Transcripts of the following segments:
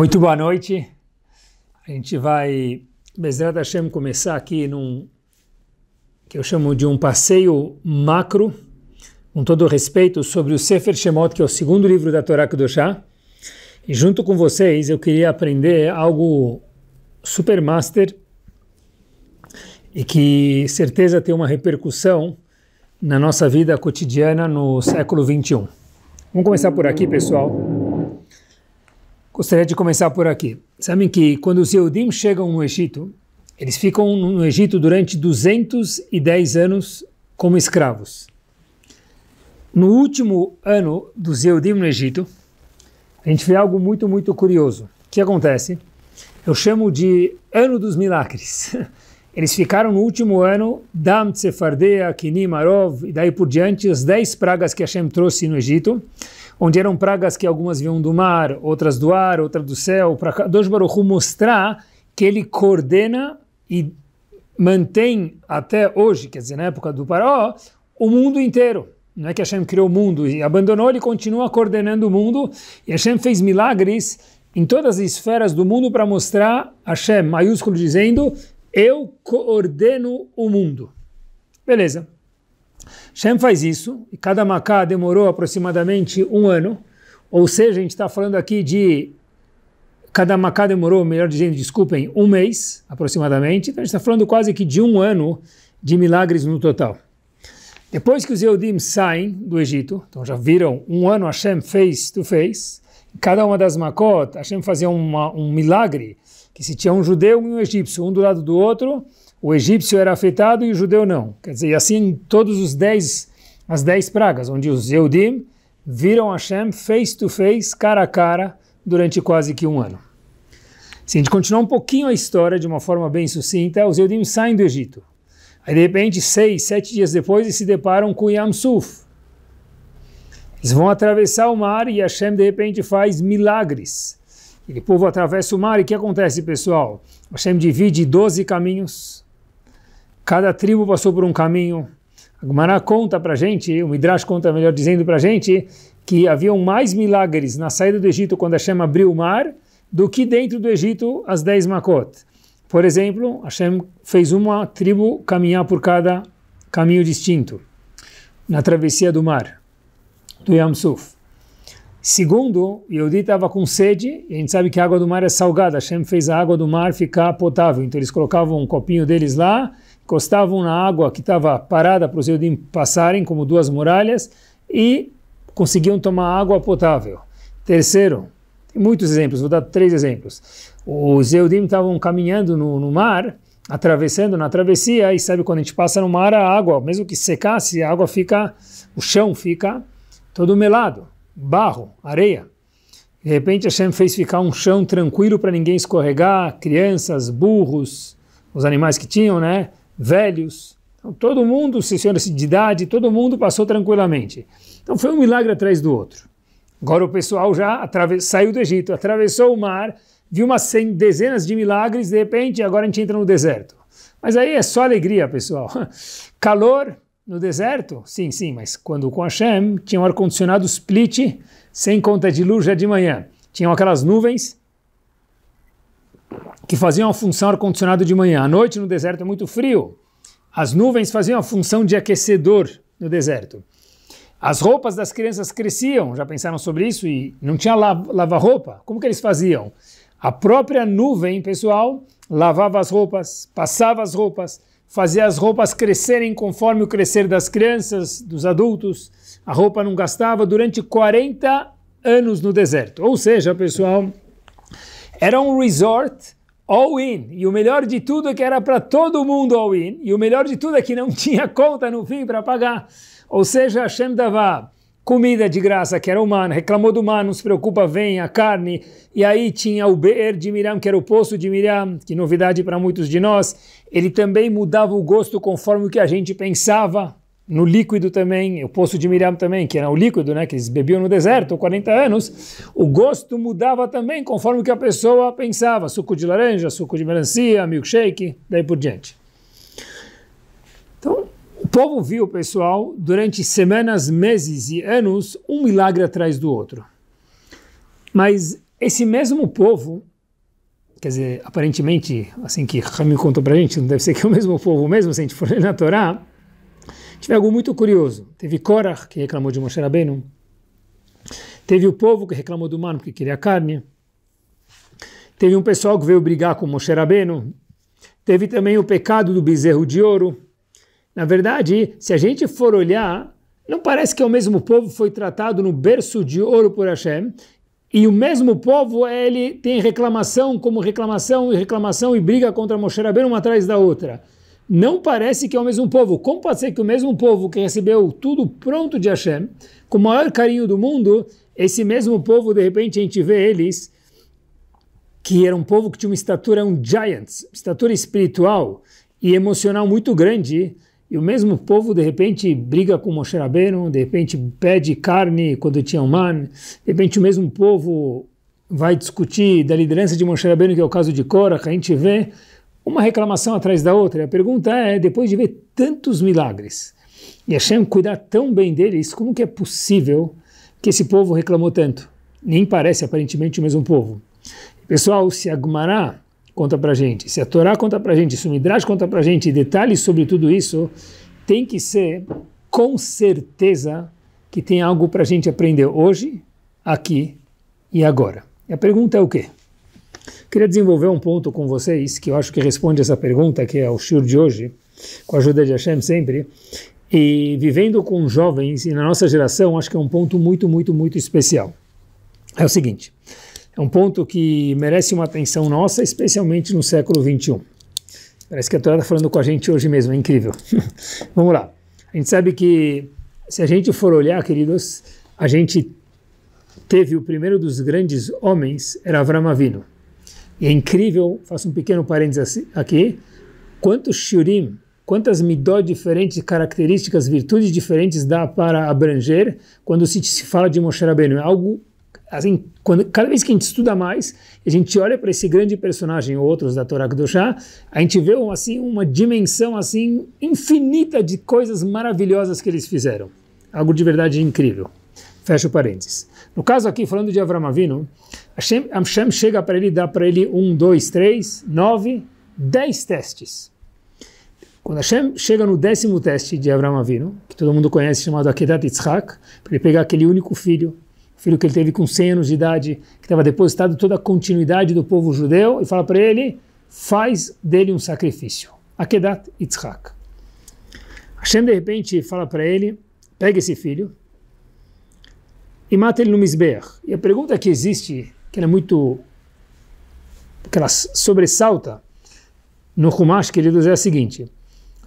Muito boa noite. A gente vai, Bezerra Hashem, começar aqui num que eu chamo de um passeio macro, com todo respeito, sobre o Sefer Shemot, que é o segundo livro da Torá Kedoshá. E junto com vocês eu queria aprender algo super master e que certeza tem uma repercussão na nossa vida cotidiana no século 21. Vamos começar por aqui, pessoal. Gostaria de começar por aqui. Sabem que quando os Yehudim chegam no Egito, eles ficam no Egito durante 210 anos como escravos. No último ano dos Yehudim no Egito, a gente vê algo muito, muito curioso. O que acontece? Eu chamo de Ano dos Milagres. Eles ficaram no último ano, Dam, Tsefardea, Kinim, Arov, e daí por diante, as dez pragas que Hashem trouxe no Egito onde eram pragas que algumas vinham do mar, outras do ar, outras do céu, para Kadosh Baruch mostrar que ele coordena e mantém até hoje, quer dizer, na época do Paró, o mundo inteiro. Não é que Hashem criou o mundo e abandonou, ele continua coordenando o mundo. E Hashem fez milagres em todas as esferas do mundo para mostrar Hashem, maiúsculo, dizendo: Eu coordeno o mundo. Beleza. Shem faz isso, e cada Macá demorou aproximadamente um ano, ou seja, a gente está falando aqui de cada Macá demorou, melhor dizendo, desculpem, um mês aproximadamente, então a gente está falando quase que de um ano de milagres no total. Depois que os Eudim saem do Egito, então já viram, um ano Hashem fez, tu fez, cada uma das macotas. Hashem fazia uma, um milagre, que se tinha um judeu e um egípcio, um do lado do outro, o egípcio era afetado e o judeu não. Quer dizer, e assim todos os dez, as dez pragas, onde os Eudim viram Hashem face to face, cara a cara, durante quase que um ano. Se a gente continuar um pouquinho a história de uma forma bem sucinta, os Eudim saem do Egito. Aí, de repente, seis, sete dias depois, eles se deparam com Yamsuf. Eles vão atravessar o mar e Hashem, de repente, faz milagres. o povo atravessa o mar e o que acontece, pessoal? Hashem divide 12 caminhos Cada tribo passou por um caminho. A Gumará conta para gente, o Midrash conta, melhor dizendo, para gente, que haviam mais milagres na saída do Egito quando Hashem abriu o mar do que dentro do Egito as dez Makot. Por exemplo, Hashem fez uma tribo caminhar por cada caminho distinto na travessia do mar, do Yam Suf. Segundo, Yehudi estava com sede, e a gente sabe que a água do mar é salgada. Hashem fez a água do mar ficar potável, então eles colocavam um copinho deles lá encostavam na água que estava parada para os Eudim passarem, como duas muralhas, e conseguiam tomar água potável. Terceiro, tem muitos exemplos, vou dar três exemplos. Os Eudim estavam caminhando no, no mar, atravessando na travessia, e sabe quando a gente passa no mar, a água, mesmo que secasse, a água fica, o chão fica todo melado, barro, areia. De repente Hashem fez ficar um chão tranquilo para ninguém escorregar, crianças, burros, os animais que tinham, né? velhos. Então, todo mundo, senhora-se é de idade, todo mundo passou tranquilamente. Então foi um milagre atrás do outro. Agora o pessoal já saiu do Egito, atravessou o mar, viu umas cem, dezenas de milagres, de repente agora a gente entra no deserto. Mas aí é só alegria, pessoal. Calor no deserto? Sim, sim, mas quando com Hashem, tinha um ar-condicionado split, sem conta de luz já de manhã. Tinham aquelas nuvens, que faziam a função ar-condicionado de manhã. À noite no deserto é muito frio. As nuvens faziam a função de aquecedor no deserto. As roupas das crianças cresciam, já pensaram sobre isso? E não tinha lava-roupa. Como que eles faziam? A própria nuvem, pessoal, lavava as roupas, passava as roupas, fazia as roupas crescerem conforme o crescer das crianças, dos adultos. A roupa não gastava durante 40 anos no deserto. Ou seja, pessoal, era um resort all-in. E o melhor de tudo é que era para todo mundo all-in. E o melhor de tudo é que não tinha conta no fim para pagar. Ou seja, Hashem dava comida de graça, que era humana, reclamou do mar, não se preocupa, vem a carne. E aí tinha o Be'er de Miriam, que era o poço de Miriam, que novidade para muitos de nós. Ele também mudava o gosto conforme o que a gente pensava no líquido também, o poço de Miriam também, que era o líquido, né, que eles bebiam no deserto 40 anos, o gosto mudava também conforme que a pessoa pensava, suco de laranja, suco de melancia, milkshake, daí por diante. Então, o povo viu, pessoal, durante semanas, meses e anos, um milagre atrás do outro. Mas esse mesmo povo, quer dizer, aparentemente, assim que Rami contou pra gente, não deve ser que é o mesmo povo mesmo, se a gente for ler na Torá, Tive algo muito curioso. Teve Korah, que reclamou de Moshe Rabbeinu. Teve o povo que reclamou do mano porque queria carne. Teve um pessoal que veio brigar com Moshe Rabbeinu. Teve também o pecado do bezerro de ouro. Na verdade, se a gente for olhar, não parece que é o mesmo povo foi tratado no berço de ouro por Hashem e o mesmo povo, ele tem reclamação como reclamação e reclamação e briga contra Moshe Rabbeinu uma atrás da outra não parece que é o mesmo povo. Como pode ser que o mesmo povo que recebeu tudo pronto de Hashem, com o maior carinho do mundo, esse mesmo povo, de repente, a gente vê eles, que era um povo que tinha uma estatura, um giants, estatura espiritual e emocional muito grande, e o mesmo povo, de repente, briga com Moshe Rabbeinu, de repente pede carne quando tinha um man, de repente o mesmo povo vai discutir da liderança de Moshe Rabbeinu, que é o caso de Korach a gente vê uma reclamação atrás da outra. E a pergunta é: depois de ver tantos milagres e Hashem cuidar tão bem deles, como que é possível que esse povo reclamou tanto? Nem parece aparentemente o mesmo povo. Pessoal, se a conta pra gente, se a Torá conta pra gente, se o Midrash conta pra gente detalhes sobre tudo isso, tem que ser com certeza que tem algo pra gente aprender hoje, aqui e agora. E a pergunta é o quê? Queria desenvolver um ponto com vocês que eu acho que responde essa pergunta, que é o Shur de hoje, com a ajuda de Hashem sempre. E vivendo com jovens e na nossa geração, acho que é um ponto muito, muito, muito especial. É o seguinte: é um ponto que merece uma atenção nossa, especialmente no século 21. Parece que a Torá está falando com a gente hoje mesmo, é incrível. Vamos lá. A gente sabe que, se a gente for olhar, queridos, a gente teve o primeiro dos grandes homens, era Avram e é incrível, faço um pequeno parênteses assim, aqui, quantos shurim, quantas midó diferentes, características, virtudes diferentes dá para abranger quando se, fala de Moshe Rabbeinu. É algo assim, quando, cada vez que a gente estuda mais, a gente olha para esse grande personagem ou outros da Torá Kedoshá, a gente vê assim uma dimensão assim infinita de coisas maravilhosas que eles fizeram. Algo de verdade incrível. Fecha o parênteses. No caso aqui, falando de Avram Avinu, Hashem, Hashem chega para ele e dá para ele um, dois, três, nove, dez testes. Quando Hashem chega no décimo teste de Avram Avinu, que todo mundo conhece, chamado Akedat Yitzhak, para ele pegar aquele único filho, filho que ele teve com 100 anos de idade, que estava depositado toda a continuidade do povo judeu, e fala para ele, faz dele um sacrifício. Akedat Yitzhak. Hashem, de repente, fala para ele, pega esse filho, e mata ele no Misber. E a pergunta que existe, que é muito. que ela sobressalta no Humash, queridos, é a seguinte: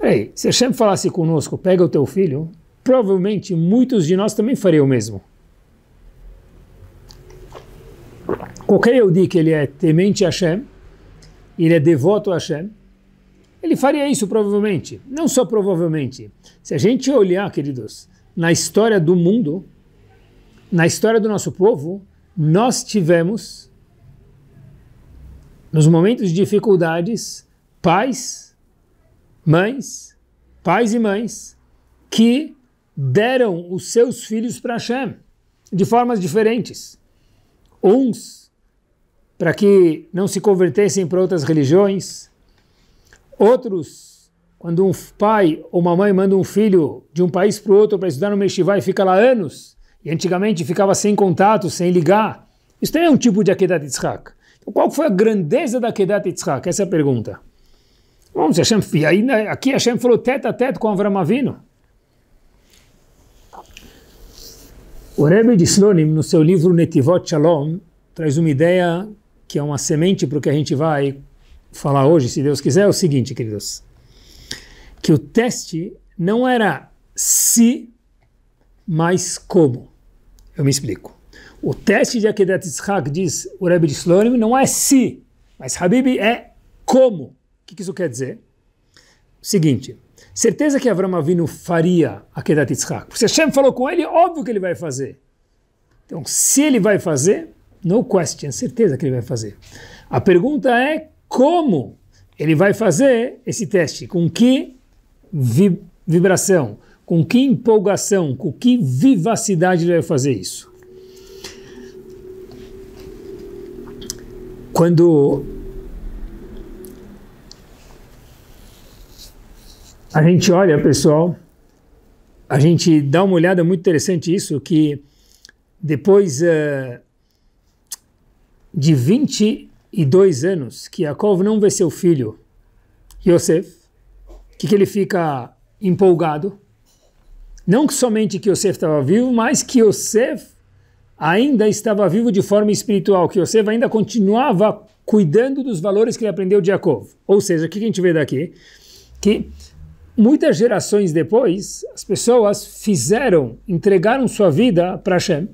Ei, se Hashem falasse conosco, pega o teu filho, provavelmente muitos de nós também fariam o mesmo. Qualquer eu digo que ele é temente a Hashem, ele é devoto a Hashem, ele faria isso provavelmente. Não só provavelmente. Se a gente olhar, queridos, na história do mundo, na história do nosso povo, nós tivemos, nos momentos de dificuldades, pais, mães, pais e mães que deram os seus filhos para Hashem de formas diferentes. Uns para que não se convertessem para outras religiões, outros quando um pai ou uma mãe manda um filho de um país para o outro para estudar no Meshivá e fica lá anos e antigamente ficava sem contato, sem ligar. Isso também é um tipo de Akedat Yitzhak. Então, qual foi a grandeza da Akedat Yitzhak? Essa é a pergunta. Vamos, Hashem, e né, aqui Hashem falou teto a teto com Avram Avinu. O Rebbe de Slonim, no seu livro Netivot Shalom, traz uma ideia que é uma semente para o que a gente vai falar hoje, se Deus quiser, é o seguinte, queridos. Que o teste não era se, mas como. Eu me explico. O teste de Akedat Yitzhak, diz o Rebbe de Slonim, não é se, mas Habib é como. O que, isso quer dizer? Seguinte, certeza que Avram Avinu faria Akedat Yitzhak. Se Hashem falou com ele, óbvio que ele vai fazer. Então, se ele vai fazer, no question, certeza que ele vai fazer. A pergunta é como ele vai fazer esse teste, com que vibração, com que empolgação, com que vivacidade ele vai fazer isso? Quando a gente olha, pessoal, a gente dá uma olhada muito interessante isso que depois uh, de 22 anos que Yaakov não vê seu filho Yosef, que, que ele fica empolgado não somente que Yosef estava vivo, mas que Yosef ainda estava vivo de forma espiritual, que Yosef ainda continuava cuidando dos valores que ele aprendeu de Jacob. Ou seja, o que a gente vê daqui? Que muitas gerações depois, as pessoas fizeram, entregaram sua vida para Hashem.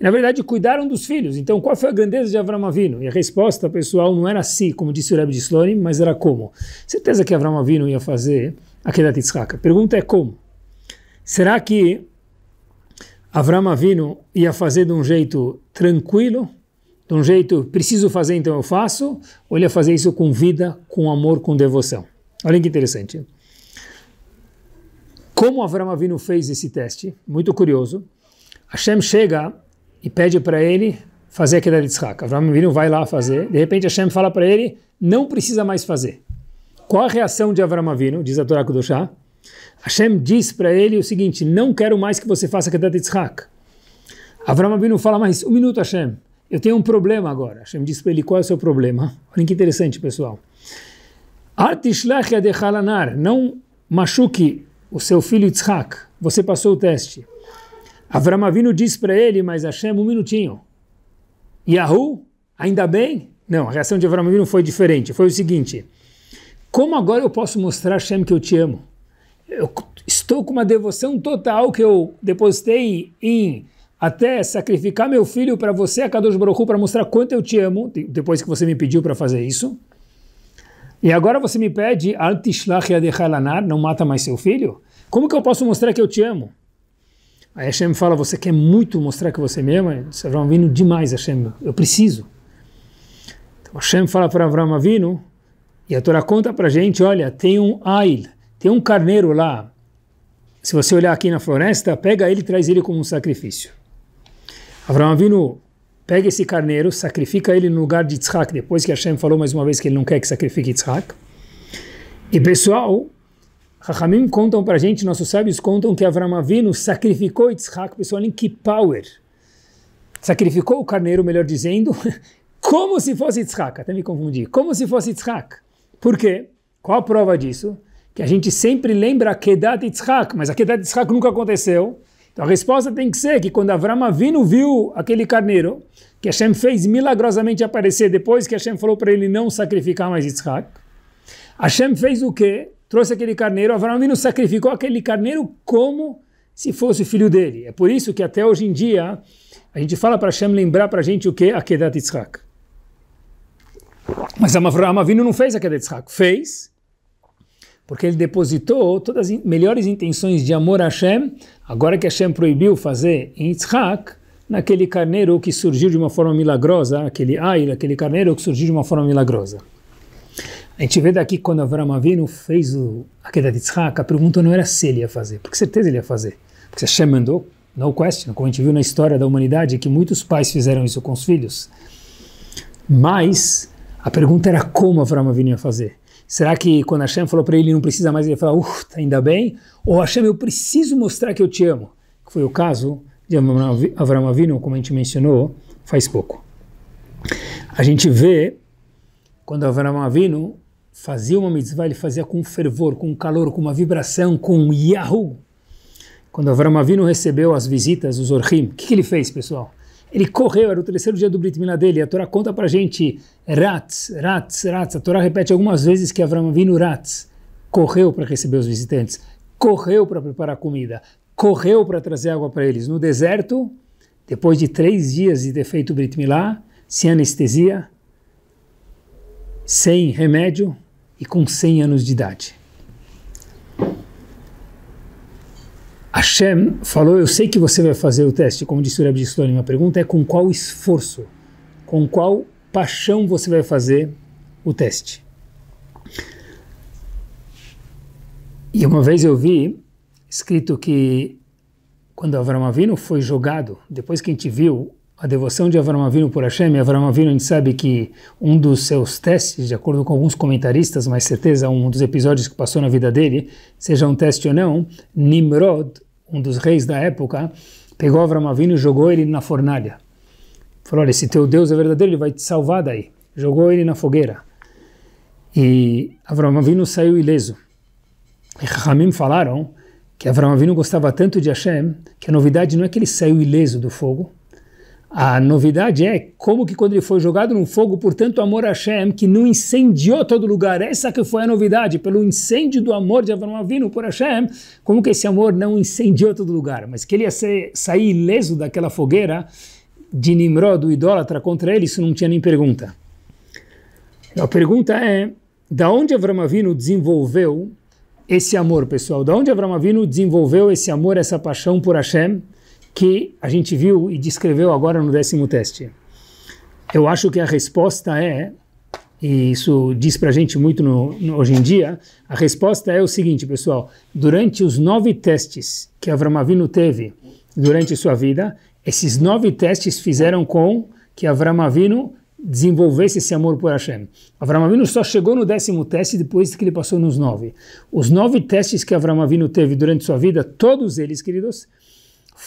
E, na verdade, cuidaram dos filhos. Então, qual foi a grandeza de Avram Avinu? E a resposta, pessoal, não era assim, como disse o Rebbe de Slonim, mas era como. Certeza que Avram Avinu ia fazer a Kedat Yitzhak. A pergunta é como. Será que Avram Avinu ia fazer de um jeito tranquilo? De um jeito, preciso fazer, então eu faço? Ou ele ia fazer isso com vida, com amor, com devoção? Olha que interessante. Como Avram Avinu fez esse teste? Muito curioso. Hashem chega e pede para ele fazer a queda de Tzchak. Avram Avinu vai lá fazer. De repente Hashem fala para ele, não precisa mais fazer. Qual a reação de Avram Avinu, diz a Torá Kudoshá? Hashem diz para ele o seguinte: Não quero mais que você faça Kedat Yitzhak. Avram Abinu fala mais um minuto, Hashem. Eu tenho um problema agora. Hashem diz para ele qual é o seu problema. Olha que interessante, pessoal. Artishlach adechalanar. Não machuque o seu filho Yitzhak. Você passou o teste. Avram Avinu diz para ele, mas Hashem, um minutinho. Yahu, ainda bem? Não, a reação de Avram Avinu foi diferente. Foi o seguinte. Como agora eu posso mostrar, Hashem, que eu te amo? eu estou com uma devoção total que eu depositei em até sacrificar meu filho para você, a Kadosh Baruchu, para mostrar quanto eu te amo, depois que você me pediu para fazer isso. E agora você me pede, não mata mais seu filho? Como que eu posso mostrar que eu te amo? Aí Hashem fala, você quer muito mostrar que você me ama? Disse, Avram é Avinu, demais Hashem, eu preciso. Então Hashem fala para Avram Avinu, e a Torá conta para gente, olha, tem um Ail, tem um carneiro lá, se você olhar aqui na floresta, pega ele e traz ele como um sacrifício. Avraham Avinu pega esse carneiro, sacrifica ele no lugar de Tzhak, depois que Hashem falou mais uma vez que ele não quer que sacrifique Tzhak. E pessoal, Rahamim contam para a gente, nossos sábios contam que Avraham Avinu sacrificou Yitzhak, pessoal, em que power? Sacrificou o carneiro, melhor dizendo, como se fosse Yitzhak, até me confundi, como se fosse Yitzhak. Por quê? Qual a prova disso? que a gente sempre lembra a Kedat Yitzhak, mas a Kedat Yitzhak nunca aconteceu. Então a resposta tem que ser que quando Avram Avinu viu aquele carneiro, que Hashem fez milagrosamente aparecer depois que Hashem falou para ele não sacrificar mais Yitzhak, Hashem fez o quê? Trouxe aquele carneiro, Avram Avinu sacrificou aquele carneiro como se fosse filho dele. É por isso que até hoje em dia a gente fala para Hashem lembrar para a gente o quê? A Kedat Yitzhak. Mas Avram Avinu não fez a Kedat Yitzhak, fez porque ele depositou todas as melhores intenções de amor a Hashem, agora que Hashem proibiu fazer em Yitzhak, naquele carneiro que surgiu de uma forma milagrosa, aquele ail, aquele carneiro que surgiu de uma forma milagrosa. A gente vê daqui quando Avram Avinu fez o, a queda de Yitzhak, a pergunta não era se ele ia fazer, porque certeza ele ia fazer, porque Hashem mandou, no question, como a gente viu na história da humanidade, que muitos pais fizeram isso com os filhos. Mas a pergunta era como Avram Avinu ia fazer. Será que quando Hashem falou para ele não precisa mais, ele falou, uff, tá ainda bem? Ou Hashem, eu preciso mostrar que eu te amo? Que foi o caso de Avram Avinu, como a gente mencionou faz pouco. A gente vê quando Avram Avinu fazia uma mitzvah, ele fazia com fervor, com calor, com uma vibração, com um yahoo. Quando Avram Avinu recebeu as visitas, os orchim, o que, que ele fez, pessoal? Ele correu, era o terceiro dia do Brit Milá dele. A Torá conta para a gente Ratz, Ratz, Ratz. A Torá repete algumas vezes que Avram Avinu Ratz correu para receber os visitantes, correu para preparar comida, correu para trazer água para eles. No deserto, depois de três dias de defeito Brit Milá, sem anestesia, sem remédio e com 100 anos de idade. Hashem falou: Eu sei que você vai fazer o teste, como disse o Rebbe de Minha pergunta é: com qual esforço, com qual paixão você vai fazer o teste? E uma vez eu vi escrito que quando Avram Avinu foi jogado, depois que a gente viu a devoção de Avramavino Avinu por Hashem, Avram Avinu a gente sabe que um dos seus testes, de acordo com alguns comentaristas, mas certeza um dos episódios que passou na vida dele, seja um teste ou não, Nimrod, um dos reis da época, pegou Avramavino Avinu e jogou ele na fornalha. Falou, olha, esse teu Deus é verdadeiro, ele vai te salvar daí. Jogou ele na fogueira. E Avramavino Avinu saiu ileso. E Ramim falaram que Avramavino Avinu gostava tanto de Hashem que a novidade não é que ele saiu ileso do fogo, a novidade é como que quando ele foi jogado no fogo, por tanto amor a Hashem, que não incendiou todo lugar, essa que foi a novidade, pelo incêndio do amor de Avram Avinu por Hashem, como que esse amor não incendiou todo lugar, mas que ele ia ser, sair ileso daquela fogueira de Nimrod, do idólatra, contra ele, isso não tinha nem pergunta. A pergunta é, da onde Avram Avinu desenvolveu esse amor, pessoal? Da onde Avram Avinu desenvolveu esse amor, essa paixão por Hashem? que a gente viu e descreveu agora no décimo teste? Eu acho que a resposta é, e isso diz para a gente muito no, no, hoje em dia, a resposta é o seguinte, pessoal: durante os nove testes que Avram Avinu teve durante sua vida, esses nove testes fizeram com que Avram Avinu desenvolvesse esse amor por Hashem. Avram Avinu só chegou no décimo teste depois que ele passou nos nove. Os nove testes que Avram Avinu teve durante sua vida, todos eles, queridos,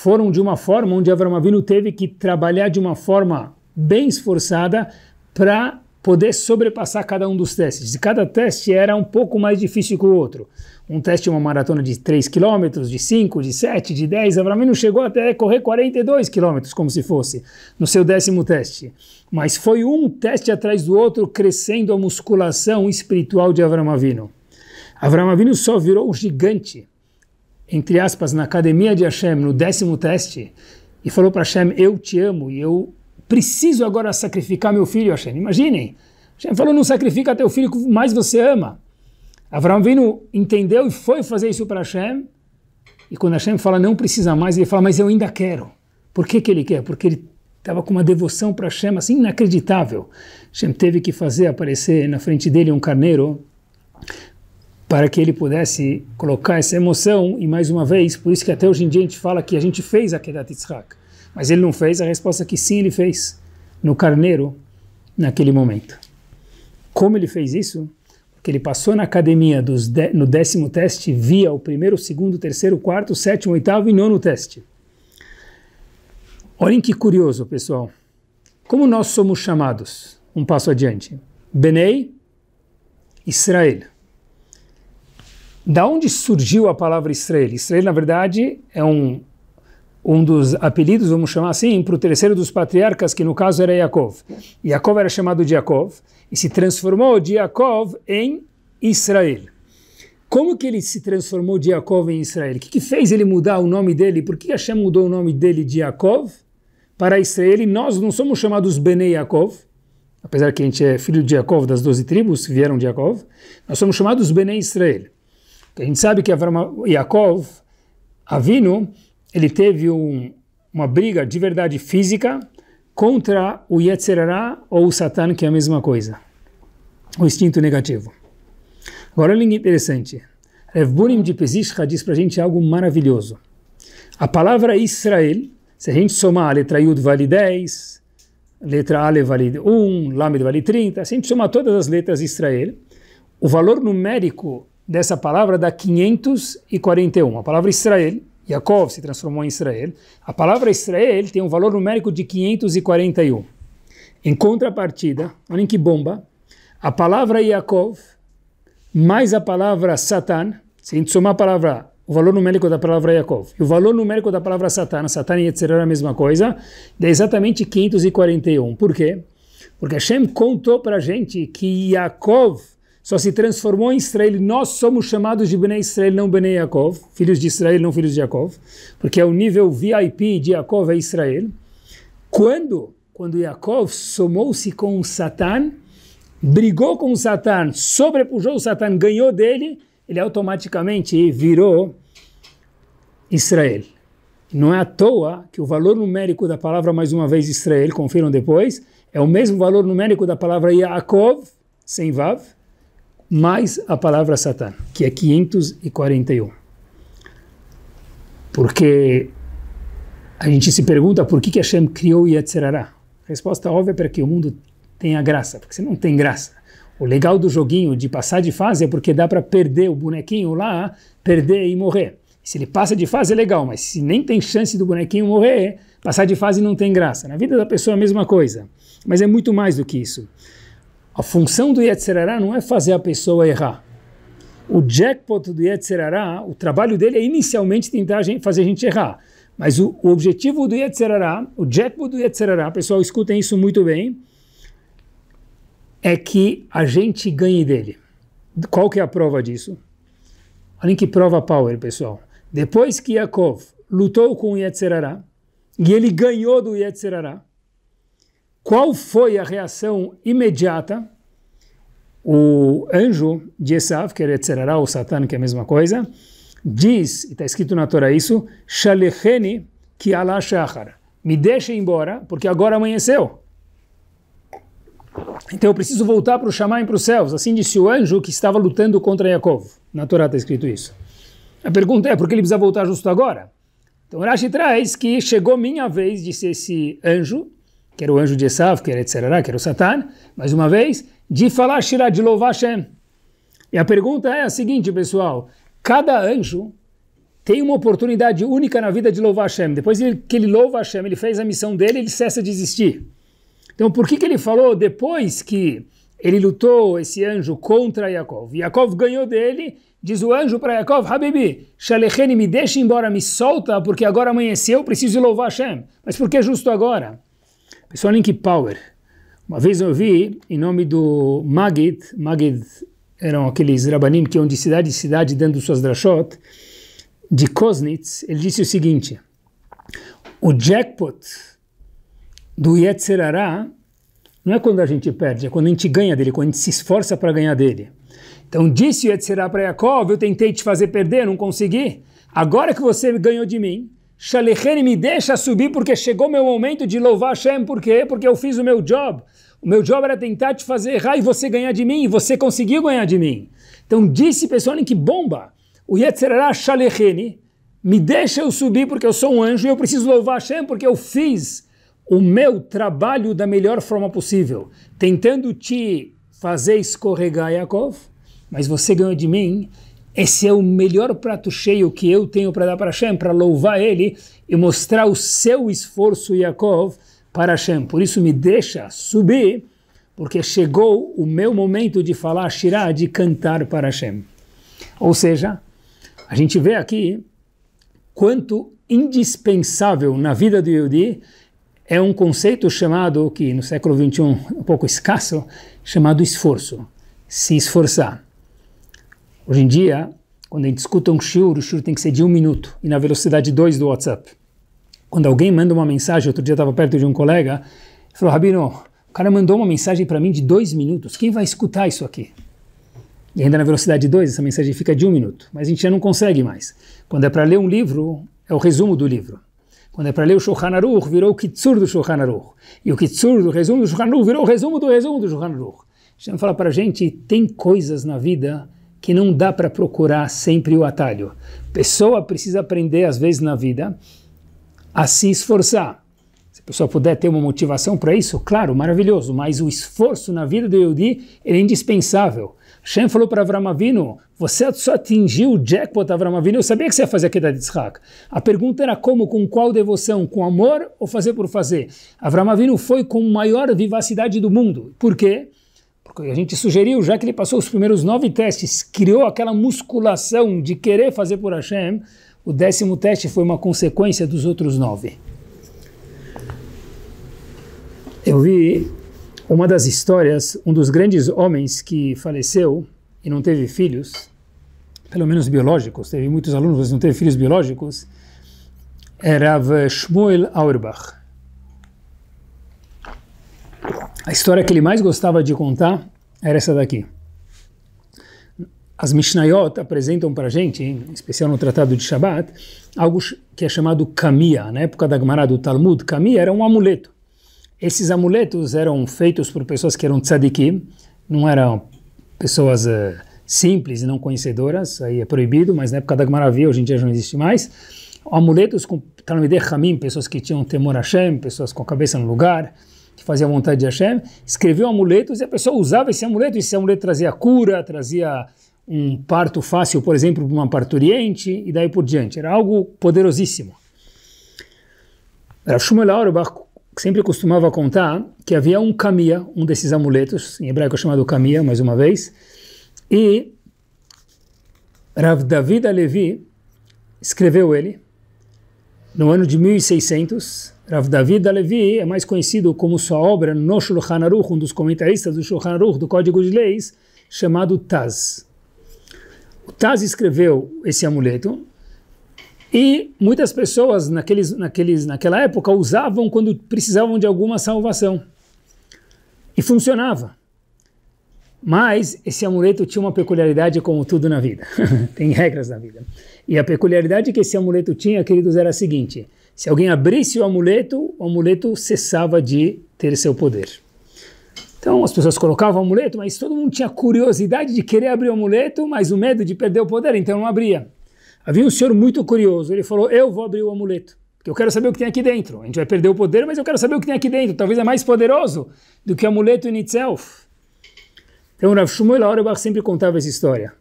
foram de uma forma onde Avramavino teve que trabalhar de uma forma bem esforçada para poder sobrepassar cada um dos testes. E cada teste era um pouco mais difícil que o outro. Um teste, uma maratona de 3 km, de 5, de 7, de 10, Avinu chegou até correr 42 km, como se fosse, no seu décimo teste. Mas foi um teste atrás do outro, crescendo a musculação espiritual de Avramavino. Avramavino só virou um gigante entre aspas, na academia de Hashem, no décimo teste, e falou para Hashem: Eu te amo e eu preciso agora sacrificar meu filho, Hashem. Imaginem, Hashem falou: Não sacrifica teu filho que mais você ama. Avram Vino entendeu e foi fazer isso para Hashem. E quando Hashem fala: Não precisa mais, ele fala: Mas eu ainda quero. Por que, que ele quer? Porque ele estava com uma devoção para Hashem assim inacreditável. Hashem teve que fazer aparecer na frente dele um carneiro para que ele pudesse colocar essa emoção, e mais uma vez, por isso que até hoje em dia a gente fala que a gente fez a Kedat Yitzhak, mas ele não fez, a resposta é que sim, ele fez, no carneiro, naquele momento. Como ele fez isso? Porque ele passou na academia dos de, no décimo teste, via o primeiro, segundo, terceiro, quarto, sétimo, oitavo e nono teste. Olhem que curioso, pessoal. Como nós somos chamados? Um passo adiante. Benei Israel. Da onde surgiu a palavra Israel? Israel, na verdade, é um, um dos apelidos, vamos chamar assim, para o terceiro dos patriarcas, que no caso era Yaakov. Yaakov era chamado de Yaakov e se transformou de Yaakov em Israel. Como que ele se transformou de Yaakov em Israel? O que, que fez ele mudar o nome dele? Por que Hashem mudou o nome dele de Yaakov para Israel? E nós não somos chamados Bene Yaakov, apesar que a gente é filho de Yaakov das doze tribos, vieram de Yaakov, nós somos chamados Bene Israel. A gente sabe que Yaakov, Avino, ele teve um, uma briga de verdade física contra o Yetzerará ou o Satan, que é a mesma coisa, o instinto negativo. Agora olha que interessante. Rev Burim de Pesisha diz para a gente algo maravilhoso. A palavra Israel, se a gente somar a letra Yud vale 10, letra Ale vale 1, Lamed vale 30, se a gente somar todas as letras Israel, o valor numérico dessa palavra dá 541. A palavra Israel, Yaakov se transformou em Israel. A palavra Israel tem um valor numérico de 541. Em contrapartida, olhem que bomba, a palavra Yaakov mais a palavra Satan, se a gente somar a palavra, o valor numérico da palavra Yaakov e o valor numérico da palavra Satan, Satan e etc. é a mesma coisa, dá exatamente 541. Por quê? Porque Hashem contou para a gente que Yaakov só se transformou em Israel. Nós somos chamados de Bnei Israel, não Bnei Yaakov, filhos de Israel, não filhos de Yaakov, porque é o nível VIP de Yaakov é Israel. Quando? Quando Yaakov somou-se com o Satan, brigou com o Satan, sobrepujou o Satan, ganhou dele, ele automaticamente virou Israel. Não é à toa que o valor numérico da palavra, mais uma vez, Israel, confiram depois, é o mesmo valor numérico da palavra Yaakov, sem Vav, mais a palavra Satã, que é 541. Porque a gente se pergunta por que, que Hashem criou Yetzirará. Resposta óbvia é para que o mundo tenha graça, porque se não tem graça. O legal do joguinho de passar de fase é porque dá para perder o bonequinho lá, perder e morrer. Se ele passa de fase é legal, mas se nem tem chance do bonequinho morrer, passar de fase não tem graça. Na vida da pessoa é a mesma coisa, mas é muito mais do que isso. A função do Yetzerará não é fazer a pessoa errar. O jackpot do Yetzerará, o trabalho dele é inicialmente tentar fazer a gente errar. Mas o, o objetivo do Yetzerará, o jackpot do Yetzerará, pessoal, escutem isso muito bem, é que a gente ganhe dele. Qual que é a prova disso? Olhem que prova power, pessoal. Depois que Yaakov lutou com o Yetzerará, e ele ganhou do Yetzerará, qual foi a reação imediata? O anjo de Esav, que era Etzerará, ou Satan, que é a mesma coisa, diz, e está escrito na Torá isso, Shalecheni ki ala shachar. Me deixa embora, porque agora amanheceu. Então eu preciso voltar para o Shamayim, para os céus. Assim disse o anjo que estava lutando contra Yaakov. Na Torá está escrito isso. A pergunta é, por que ele precisa voltar justo agora? Então Rashi traz que chegou minha vez, disse esse anjo, que era o anjo de Esav, que era etc., que era o Satan, mais uma vez, de falar Shirah, de louvar Hashem. E a pergunta é a seguinte, pessoal: cada anjo tem uma oportunidade única na vida de louvar Hashem. Depois que ele louva Hashem, ele fez a missão dele, ele cessa de existir. Então, por que, que ele falou depois que ele lutou, esse anjo, contra Yaakov? Yaakov ganhou dele, diz o anjo para Yaakov: Habibi, Shalecheni, me deixa embora, me solta, porque agora amanheceu, preciso louvar Hashem. Mas por que justo agora? Pessoal, Link Power. Uma vez eu vi, em nome do Magid, Magid eram aqueles rabanim que iam é de cidade em cidade dando suas drashot, de Koznitz, ele disse o seguinte, o jackpot do Yetzerará não é quando a gente perde, é quando a gente ganha dele, quando a gente se esforça para ganhar dele. Então disse o Yetzerará para Yaakov, eu tentei te fazer perder, não consegui, agora que você ganhou de mim, Shalechene me deixa subir porque chegou meu momento de louvar Hashem. Por quê? Porque eu fiz o meu job. O meu job era tentar te fazer errar e você ganhar de mim. E você conseguiu ganhar de mim. Então disse, pessoal, que bomba. O Yetzerará Shalechene me deixa eu subir porque eu sou um anjo e eu preciso louvar Hashem porque eu fiz o meu trabalho da melhor forma possível. Tentando te fazer escorregar, Yaakov. Mas você ganhou de mim esse é o melhor prato cheio que eu tenho para dar para Hashem, para louvar ele e mostrar o seu esforço, Yaakov, para Hashem. Por isso me deixa subir, porque chegou o meu momento de falar Shirá, de cantar para Hashem. Ou seja, a gente vê aqui quanto indispensável na vida do Yehudi é um conceito chamado, que no século XXI é um pouco escasso, chamado esforço, se esforçar. Hoje em dia, quando a gente escuta um shiur, o shiur tem que ser de um minuto e na velocidade 2 do WhatsApp. Quando alguém manda uma mensagem, outro dia estava perto de um colega, falou, Rabino, o cara mandou uma mensagem para mim de dois minutos, quem vai escutar isso aqui? E ainda na velocidade 2, essa mensagem fica de um minuto, mas a gente já não consegue mais. Quando é para ler um livro, é o resumo do livro. Quando é para ler o Shulchan Aruch, virou o Kitsur do Shulchan Aruch. E o Kitsur do resumo do Shulchan Aruch virou o resumo do resumo do Shulchan Aruch. Shem fala para a gente, tem coisas na vida que não dá para procurar sempre o atalho. Pessoa precisa aprender, às vezes na vida, a se esforçar. Se a pessoa puder ter uma motivação para isso, claro, maravilhoso, mas o esforço na vida do Yehudi é indispensável. Shem falou para Avramavino, Avinu, você só atingiu o jackpot Avramavino, Avinu, eu sabia que você ia fazer queda de Yitzhak. A pergunta era como, com qual devoção, com amor ou fazer por fazer. Avramavino Avinu foi com maior vivacidade do mundo. Por quê? Porque a gente sugeriu, já que ele passou os primeiros nove testes, criou aquela musculação de querer fazer por Hashem, o décimo teste foi uma consequência dos outros nove. Eu vi uma das histórias, um dos grandes homens que faleceu e não teve filhos, pelo menos biológicos, teve muitos alunos, mas não teve filhos biológicos, era Shmuel Auerbach. A história que ele mais gostava de contar era essa daqui. As Mishnayot apresentam para a gente, em especial no Tratado de Shabat, algo que é chamado Kamiya. Na época da Gemara do Talmud, Kamiya era um amuleto. Esses amuletos eram feitos por pessoas que eram tzadikim, não eram pessoas uh, simples e não conhecedoras, aí é proibido, mas na época da Gemara havia, hoje em dia já não existe mais. Amuletos com Talmidei Hamim, pessoas que tinham temor a Hashem, pessoas com a cabeça no lugar, fazia a vontade de Hashem, escreveu amuletos e a pessoa usava esse amuleto, e esse amuleto trazia cura, trazia um parto fácil, por exemplo, para uma parturiente, e daí por diante. Era algo poderosíssimo. Rav Shumel Auerbach sempre costumava contar que havia um camia, um desses amuletos, em hebraico é chamado camia, mais uma vez, e Rav David Alevi escreveu ele no ano de 1600, Rav David Alevi é mais conhecido como sua obra no Shulchan Aruch, um dos comentaristas do Shulchan Aruch, do Código de Leis, chamado Taz. O Taz escreveu esse amuleto e muitas pessoas naqueles, naqueles, naquela época usavam quando precisavam de alguma salvação. E funcionava. Mas esse amuleto tinha uma peculiaridade, como tudo na vida. Tem regras na vida. E a peculiaridade que esse amuleto tinha, queridos, era a seguinte: se alguém abrisse o amuleto, o amuleto cessava de ter seu poder. Então as pessoas colocavam o amuleto, mas todo mundo tinha curiosidade de querer abrir o amuleto, mas o medo de perder o poder, então não abria. Havia um senhor muito curioso, ele falou: Eu vou abrir o amuleto, porque eu quero saber o que tem aqui dentro. A gente vai perder o poder, mas eu quero saber o que tem aqui dentro. Talvez é mais poderoso do que o amuleto in itself. Então Rav Shmuel Auerbach sempre contava essa história,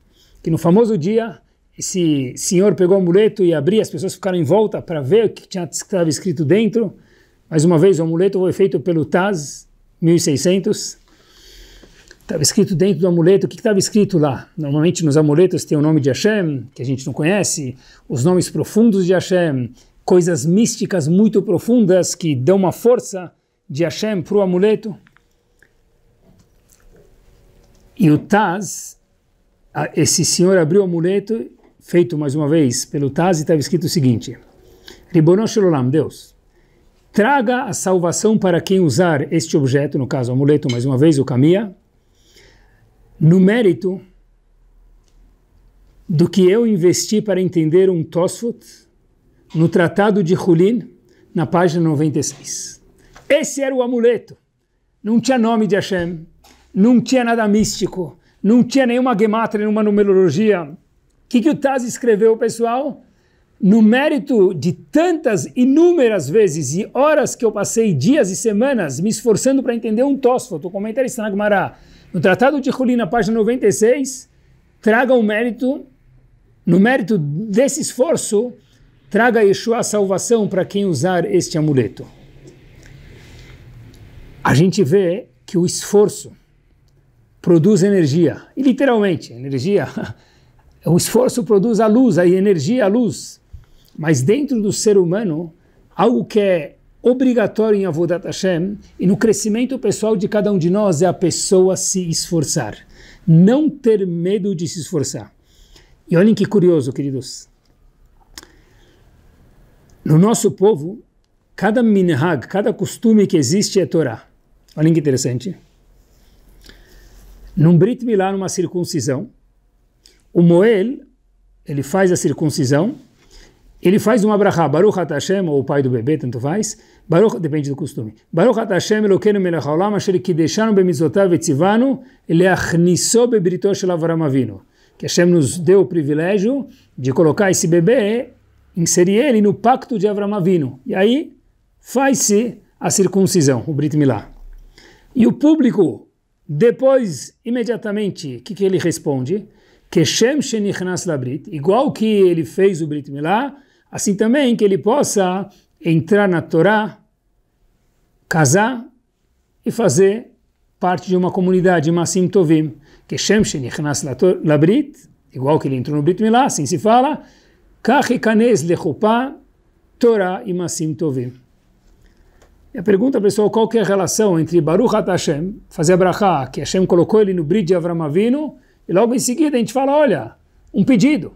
que no famoso dia esse senhor pegou o amuleto e abriu, as pessoas ficaram em volta para ver o que tinha estava escrito dentro. Mais uma vez, o amuleto foi feito pelo Taz, 1600. Estava escrito dentro do amuleto, o que estava escrito lá? Normalmente nos amuletos tem o nome de Hashem, que a gente não conhece, os nomes profundos de Hashem, coisas místicas muito profundas que dão uma força de Hashem para o amuleto. E o Taz, esse senhor abriu o amuleto feito mais uma vez pelo Taz, estava escrito o seguinte: Ribonosh Deus, traga a salvação para quem usar este objeto, no caso o amuleto, mais uma vez, o caminha, no mérito do que eu investi para entender um Tosfot no Tratado de Hulin, na página 96. Esse era o amuleto. Não tinha nome de Hashem, não tinha nada místico, não tinha nenhuma gematria, nenhuma numerologia, que, que o Taz escreveu, pessoal? No mérito de tantas inúmeras vezes e horas que eu passei, dias e semanas, me esforçando para entender um Tosfo. o na Nagmará, no Tratado de Rolim, na página 96, traga o um mérito, no mérito desse esforço, traga Yeshua a salvação para quem usar este amuleto. A gente vê que o esforço produz energia, e literalmente, energia O esforço produz a luz, a energia, a luz. Mas dentro do ser humano, algo que é obrigatório em Avodat Hashem e no crescimento pessoal de cada um de nós é a pessoa se esforçar. Não ter medo de se esforçar. E olhem que curioso, queridos. No nosso povo, cada minhag, cada costume que existe é Torá. Olhem que interessante. Num Brit Milá, numa circuncisão, o Moel, ele faz a circuncisão, ele faz um Abraha, Baruch HaTashem, ou o pai do bebê, tanto faz, Baruch, depende do costume, Baruch HaTashem Elokeinu melech haolam asher kideshanu bemizotav etzivanu leachniso bebrito shel Avram Avinu. Que Hashem nos deu o privilégio de colocar esse bebê, inserir ele no pacto de Avram Avinu. E aí faz-se a circuncisão, o Brit Milá. E o público, depois, imediatamente, o que, que ele responde? Keshem Shenichnas Labrit, igual que ele fez o Brit Milá, assim também que ele possa entrar na Torá, casar e fazer parte de uma comunidade, Masim Tovim. Keshem Shenichnas Labrit, igual que ele entrou no Brit Milá, assim se fala, Kachikanes Lechupá, Torá e Masim Tovim. E a pergunta, pessoal, qual que é a relação entre Baruch Hashem, fazer a brachá, que Hashem colocou ele no Brit de Avram Avinu, e logo em seguida a gente fala, olha, um pedido,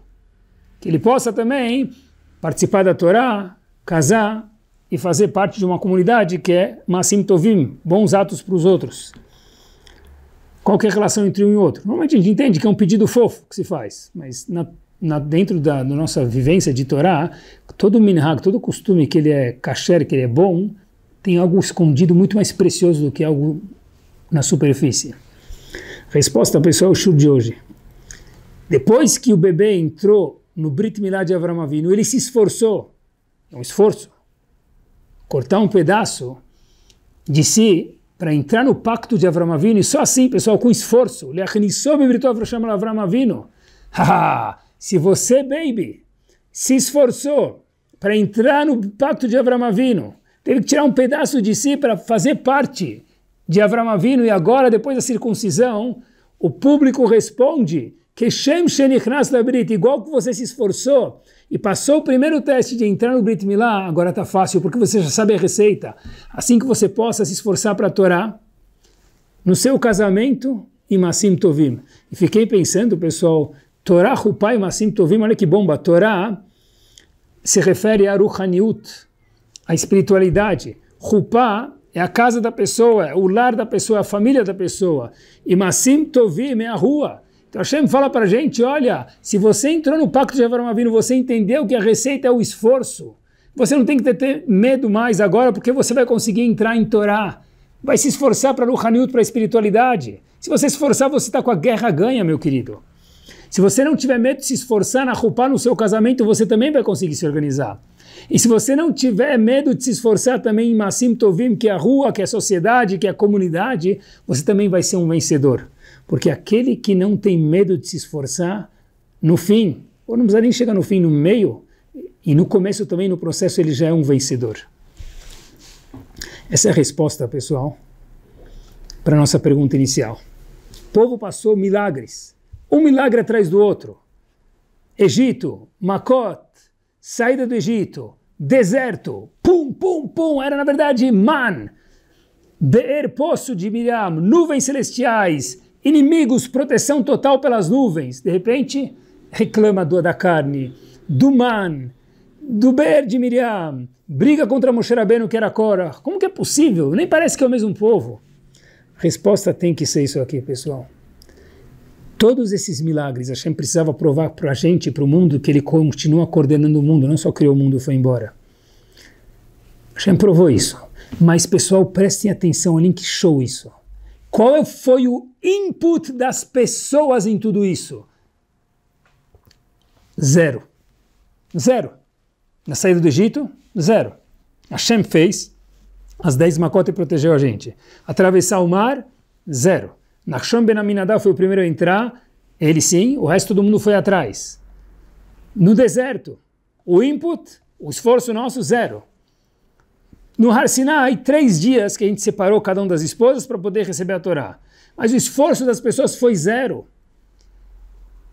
que ele possa também participar da Torá, casar e fazer parte de uma comunidade que é Massim Tovim, bons atos para os outros. Qual que é a relação entre um e outro? Normalmente a gente entende que é um pedido fofo que se faz, mas na, na, dentro da, da, nossa vivência de Torá, todo minhag, todo costume que ele é kasher, que ele é bom, tem algo escondido muito mais precioso do que algo na superfície. Resposta pessoal, é o de hoje. Depois que o bebê entrou no Brit Milá de Avram Avinu, ele se esforçou, é um esforço, cortar um pedaço de si para entrar no pacto de Avram Avinu, e só assim, pessoal, com esforço. Avram Avinu. se você, baby, se esforçou para entrar no pacto de Avram Avinu, teve que tirar um pedaço de si para fazer parte de Avram Avinu e agora, depois da circuncisão, o público responde que Shem Shenichnas da Brit, igual que você se esforçou e passou o primeiro teste de entrar no Brit Milá, agora está fácil, porque você já sabe a receita. Assim que você possa se esforçar para Torá, no seu casamento, e Massim Tovim. E fiquei pensando, pessoal, Torá, Rupá e Massim Tovim, olha que bomba, Torá se refere a Ruhaniut, a espiritualidade. Rupá é a casa da pessoa, é o lar da pessoa, é a família da pessoa. E Massim Tovim é a rua. Então Hashem fala para a gente, olha, se você entrou no pacto de Avraham Avinu, você entendeu que a receita é o esforço. Você não tem que ter medo mais agora, porque você vai conseguir entrar em Torá. Vai se esforçar para o Hanut, para a espiritualidade. Se você se esforçar, você está com a guerra ganha, meu querido. Se você não tiver medo de se esforçar na roupa no seu casamento, você também vai conseguir se organizar. E se você não tiver medo de se esforçar também em Massim Tovim, que é a rua, que é a sociedade, que é a comunidade, você também vai ser um vencedor. Porque aquele que não tem medo de se esforçar, no fim, ou não precisa nem chegar no fim, no meio, e no começo também, no processo, ele já é um vencedor. Essa é a resposta, pessoal, para a nossa pergunta inicial. O povo passou milagres um milagre atrás do outro. Egito, Makot, saída do Egito, deserto, pum, pum, pum, era na verdade Man, Be'er, poço de Miriam, nuvens celestiais, inimigos, proteção total pelas nuvens. De repente, reclama do da carne, do Man, do Be'er de Miriam, briga contra Moshe Rabbeinu que era Cora. Como que é possível? Nem parece que é o mesmo povo. A resposta tem que ser isso aqui, pessoal. Todos esses milagres Hashem precisava provar para a gente, para o mundo, que ele continua coordenando o mundo, não só criou o mundo e foi embora. Hashem provou isso. Mas, pessoal, prestem atenção, o link show isso. Qual foi o input das pessoas em tudo isso? Zero. Zero. Na saída do Egito, zero. Hashem fez, as dez macotas protegeu a gente. Atravessar o mar, zero. Nachshon Ben Aminadá foi o primeiro a entrar, ele sim, o resto do mundo foi atrás. No deserto, o input, o esforço nosso, zero. No Har Sinai, três dias que a gente separou cada um das esposas para poder receber a Torá. Mas o esforço das pessoas foi zero.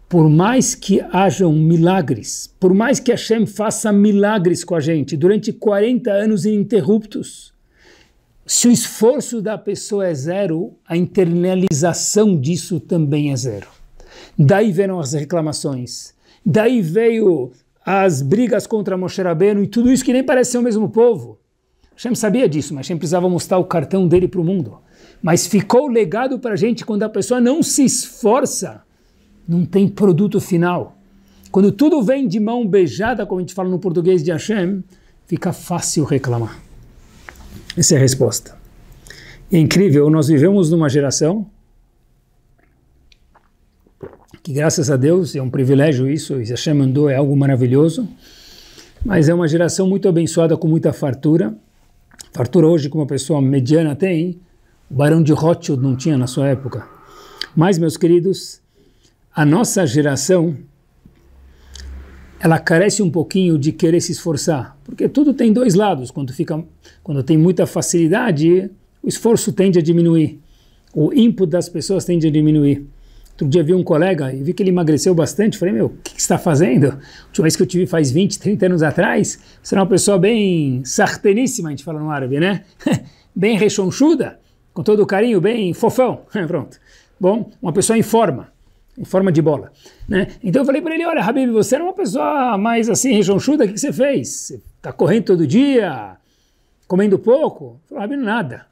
Por mais que hajam milagres, por mais que Hashem faça milagres com a gente durante 40 anos ininterruptos, se o esforço da pessoa é zero, a internalização disso também é zero. Daí vieram as reclamações. Daí veio as brigas contra Moshe Rabbeinu e tudo isso que nem parece ser o mesmo povo. Hashem sabia disso, mas Hashem precisava mostrar o cartão dele para o mundo. Mas ficou legado para a gente quando a pessoa não se esforça, não tem produto final. Quando tudo vem de mão beijada, como a gente fala no português de Hashem, fica fácil reclamar. Essa é a resposta. É incrível, nós vivemos numa geração que, graças a Deus, é um privilégio isso, e Hashem mandou, é algo maravilhoso, mas é uma geração muito abençoada com muita fartura. Fartura hoje, que uma pessoa mediana tem, o Barão de Rothschild não tinha na sua época. Mas, meus queridos, a nossa geração ela carece um pouquinho de querer se esforçar, porque tudo tem dois lados. Quando fica, quando tem muita facilidade, o esforço tende a diminuir, o input das pessoas tende a diminuir. Outro dia vi um colega e vi que ele emagreceu bastante. Falei, meu, o que, que está fazendo? A última vez que eu tive faz 20, 30 anos atrás, você era uma pessoa bem sarteníssima, a gente fala no árabe, né? bem rechonchuda, com todo o carinho, bem fofão. Pronto. Bom, uma pessoa em forma em forma de bola. Né? Então eu falei para ele, olha, Habib, você era uma pessoa mais assim, rechonchuda, o que, você fez? Você tá correndo todo dia, comendo pouco? Ele falou, Habib, nada.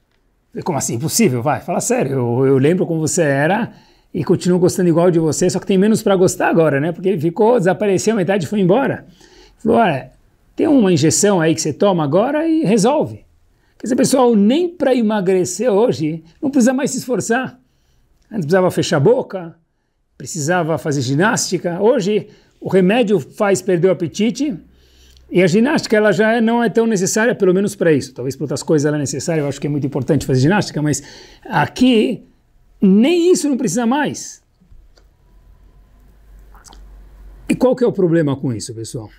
falei, como assim, impossível, vai, fala sério, eu, eu lembro como você era e continuo gostando igual de você, só que tem menos para gostar agora, né? Porque ele ficou, desapareceu, metade foi embora. Ele falou, olha, tem uma injeção aí que você toma agora e resolve. Quer dizer, pessoal, nem para emagrecer hoje, não precisa mais se esforçar. Antes precisava fechar a boca, precisava fazer ginástica. Hoje, o remédio faz perder o apetite e a ginástica ela já é, não é tão necessária, pelo menos para isso. Talvez para outras coisas ela é necessária, eu acho que é muito importante fazer ginástica, mas aqui nem isso não precisa mais. E qual que é o problema com isso, pessoal?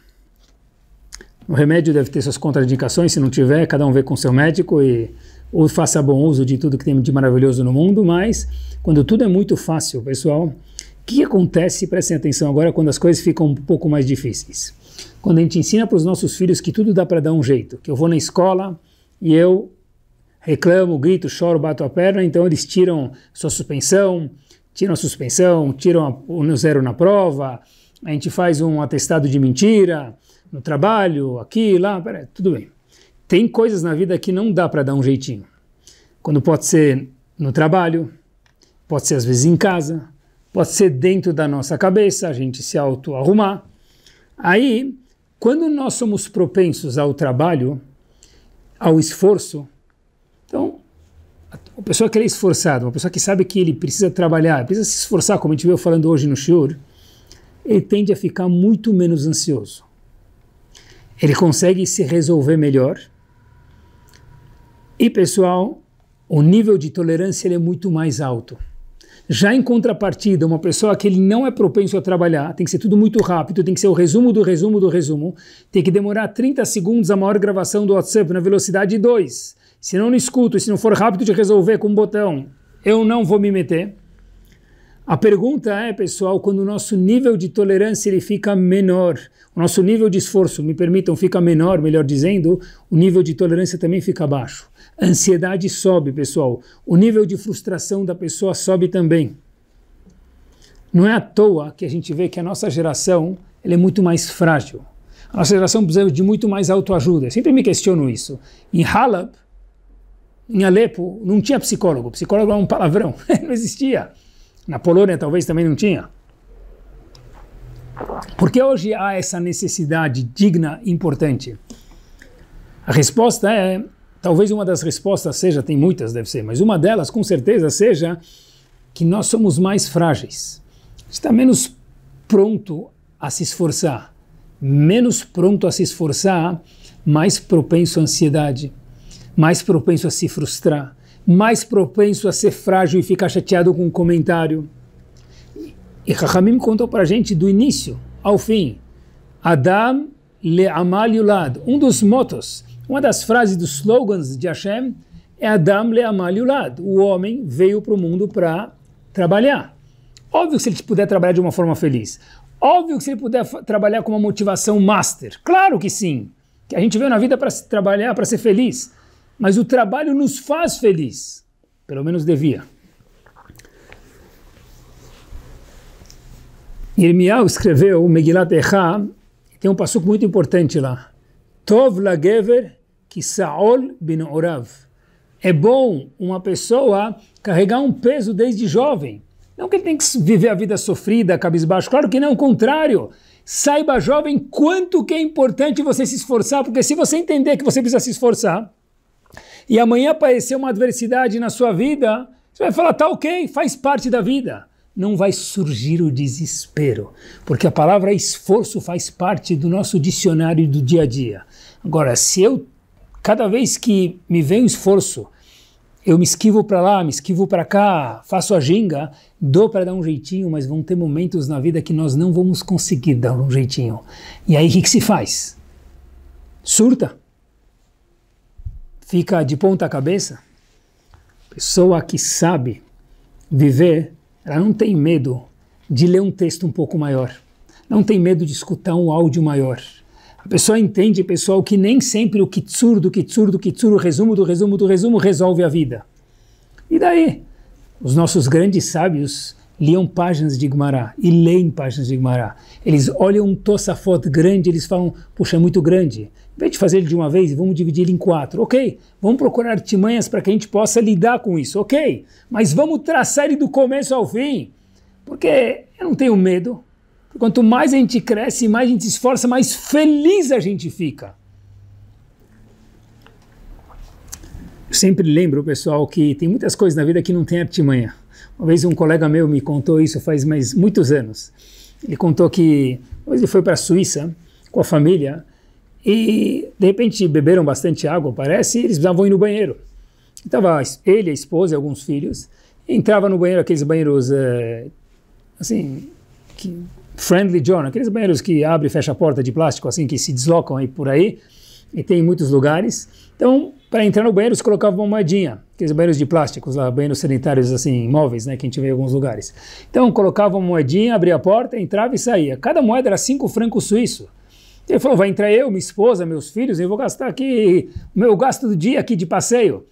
O remédio deve ter suas contraindicações, se não tiver, cada um vê com seu médico e ou faça bom uso de tudo que tem de maravilhoso no mundo, mas quando tudo é muito fácil, pessoal, que acontece, prestem atenção agora, quando as coisas ficam um pouco mais difíceis? Quando a gente ensina para os nossos filhos que tudo dá para dar um jeito, que eu vou na escola e eu reclamo, grito, choro, bato a perna, então eles tiram sua suspensão, tiram a suspensão, tiram o zero na prova, a gente faz um atestado de mentira no trabalho, aqui, lá, tudo bem. Tem coisas na vida que não dá para dar um jeitinho. Quando pode ser no trabalho, pode ser às vezes em casa, pode ser dentro da nossa cabeça, a gente se auto-arrumar. Aí, quando nós somos propensos ao trabalho, ao esforço, então, uma pessoa que é esforçada, uma pessoa que sabe que ele precisa trabalhar, precisa se esforçar, como a gente viu falando hoje no Shiur, ele tende a ficar muito menos ansioso. Ele consegue se resolver melhor. E, pessoal, o nível de tolerância é muito mais alto. Já em contrapartida, uma pessoa que ele não é propenso a trabalhar, tem que ser tudo muito rápido, tem que ser o resumo do resumo do resumo, tem que demorar 30 segundos a maior gravação do WhatsApp na velocidade 2. Se não, não escuto, se não for rápido de resolver com um botão, eu não vou me meter. A pergunta é, pessoal, quando o nosso nível de tolerância ele fica menor, o nosso nível de esforço, me permitam, fica menor, melhor dizendo, o nível de tolerância também fica baixo. A ansiedade sobe, pessoal. O nível de frustração da pessoa sobe também. Não é à toa que a gente vê que a nossa geração ela é muito mais frágil. A nossa geração precisa de muito mais autoajuda. Eu sempre me questiono isso. Em Halab, em Alepo, não tinha psicólogo. Psicólogo é um palavrão, não existia. Na Polônia talvez também não tinha. Por que hoje há essa necessidade digna e importante? A resposta é, talvez uma das respostas seja, tem muitas deve ser, mas uma delas com certeza seja que nós somos mais frágeis. Está menos pronto a se esforçar. Menos pronto a se esforçar, mais propenso à ansiedade, mais propenso a se frustrar, mais propenso a ser frágil e ficar chateado com um comentário. E Rahamim contou para a gente do início ao fim. Adam le amal yulad. Um dos motos, uma das frases dos slogans de Hashem é Adam le amal yulad. O homem veio para o mundo para trabalhar. Óbvio que se ele puder trabalhar de uma forma feliz. Óbvio que se ele puder trabalhar com uma motivação master. Claro que sim. Que a gente veio na vida para trabalhar, para ser feliz. Mas o trabalho nos faz feliz. Pelo menos devia. Irmial escreveu o Megilat Echa, tem um passuco muito importante lá. Tov lagever ki sa'ol bin orav. É bom uma pessoa carregar um peso desde jovem. Não que ele tenha que viver a vida sofrida, cabisbaixo. Claro que não, o contrário. Saiba, jovem, quanto que é importante você se esforçar, porque se você entender que você precisa se esforçar, e amanhã aparecer uma adversidade na sua vida, você vai falar, tá ok, faz parte da vida. Não vai surgir o desespero, porque a palavra esforço faz parte do nosso dicionário do dia a dia. Agora, se eu, cada vez que me vem um esforço, eu me esquivo para lá, me esquivo para cá, faço a ginga, dou para dar um jeitinho, mas vão ter momentos na vida que nós não vamos conseguir dar um jeitinho. E aí o que, que se faz? Surta fica de ponta cabeça. Pessoa que sabe viver, ela não tem medo de ler um texto um pouco maior, não tem medo de escutar um áudio maior. A pessoa entende, pessoal, que nem sempre o kitsur do kitsur do kitsur, o resumo do resumo do resumo resolve a vida. E daí? Os nossos grandes sábios liam páginas de Gumará e leem páginas de Gumará. Eles olham um Tosafot grande, eles falam, puxa, é muito grande. Em vez de fazer ele de uma vez, vamos dividir ele em quatro. Ok, vamos procurar artimanhas para que a gente possa lidar com isso. Ok, mas vamos traçar ele do começo ao fim. Porque eu não tenho medo. Quanto mais a gente cresce, mais a gente se esforça, mais feliz a gente fica. Eu sempre lembro, pessoal, que tem muitas coisas na vida que não tem artimanha uma vez um colega meu me contou isso faz mais muitos anos. Ele contou que ele foi para a Suíça com a família e de repente beberam bastante água, parece, e eles precisavam ir no banheiro. Estava ele, a esposa e alguns filhos. E entrava no banheiro, aqueles banheiros é, assim, que, friendly john, aqueles banheiros que abre e fecha a porta de plástico, assim, que se deslocam aí por aí, e tem em muitos lugares. Então, para entrar no banheiro, se colocava uma moedinha, aqueles banheiros de plásticos lá, banheiros sanitários assim, móveis, né, que a gente vê em alguns lugares. Então, colocava uma moedinha, abria a porta, entrava e saía. Cada moeda era cinco francos suíços. Ele falou, vai entrar eu, minha esposa, meus filhos, eu vou gastar aqui o meu gasto do dia aqui de passeio.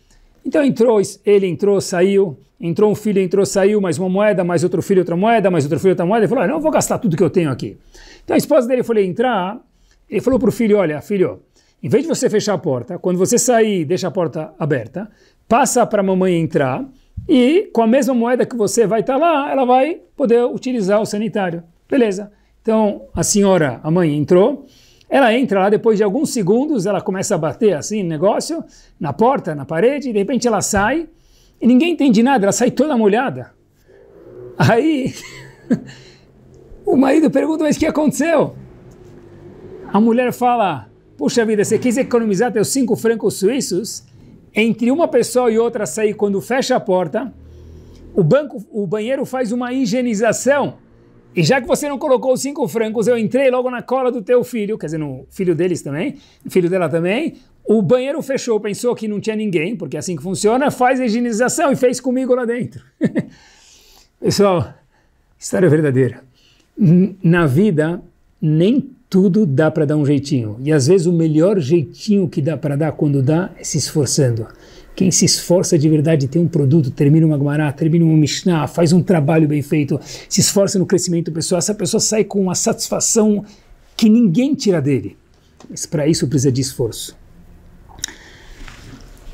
Então entrou, ele entrou, saiu, entrou um filho, entrou, saiu, mais uma moeda, mais outro filho, outra moeda, mais outro filho, outra moeda. Ele falou, ah, não vou gastar tudo que eu tenho aqui. Então a esposa dele foi entrar, ele falou para o filho, olha, filho, em vez de você fechar a porta, quando você sair, deixa a porta aberta, passa para a mamãe entrar e com a mesma moeda que você vai estar tá lá, ela vai poder utilizar o sanitário. Beleza. Então, a senhora, a mãe entrou, ela entra lá, depois de alguns segundos, ela começa a bater assim negócio, na porta, na parede, e de repente ela sai e ninguém entende nada, ela sai toda molhada. Aí o marido pergunta: Mas o que aconteceu? A mulher fala: Puxa vida, você quis economizar teus cinco francos suíços? Entre uma pessoa e outra sair, quando fecha a porta, o banco, o banheiro faz uma higienização. E já que você não colocou os cinco francos, eu entrei logo na cola do teu filho, quer dizer, no filho deles também, filho dela também. O banheiro fechou, pensou que não tinha ninguém, porque é assim que funciona, faz a higienização e fez comigo lá dentro. Pessoal, história verdadeira. Na vida, nem tudo dá para dar um jeitinho. E às vezes o melhor jeitinho que dá para dar quando dá é se esforçando. Quem se esforça de verdade tem um produto, termina uma Gumará, termina uma Mishnah, faz um trabalho bem feito, se esforça no crescimento pessoal, essa pessoa sai com uma satisfação que ninguém tira dele. Mas para isso precisa de esforço.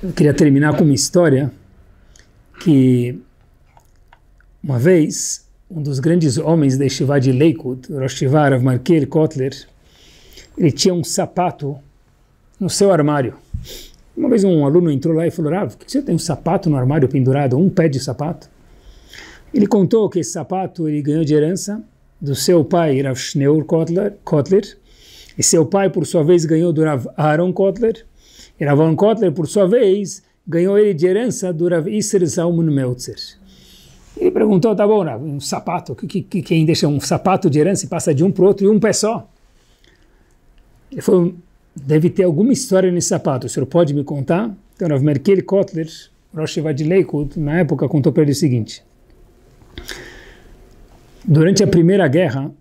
Eu queria terminar com uma história que uma vez um dos grandes homens da Yeshiva de Lakewood, Rosh Yeshiva Rav Kotler, ele tinha um sapato no seu armário. Uma vez um aluno entrou lá e falou, Rav, ah, por que você tem um sapato no armário pendurado, um pé de sapato? Ele contou que esse sapato ele ganhou de herança do seu pai, Rav Schneur Kotler, Kotler e seu pai, por sua vez, ganhou do Rav Aaron Kotler, e Rav Aaron Kotler, por sua vez, ganhou ele de herança do Rav Isser Zalman Meltzer. Ele perguntou, tá bom, né? um sapato, que, que, quem deixa um sapato de herança e passa de um para o outro e um pé só. Ele falou, deve ter alguma história nesse sapato, o senhor pode me contar? Então, Rav Merkel Kotler, Rosh Vadilei, na época, contou para ele o seguinte. Durante a Primeira Guerra,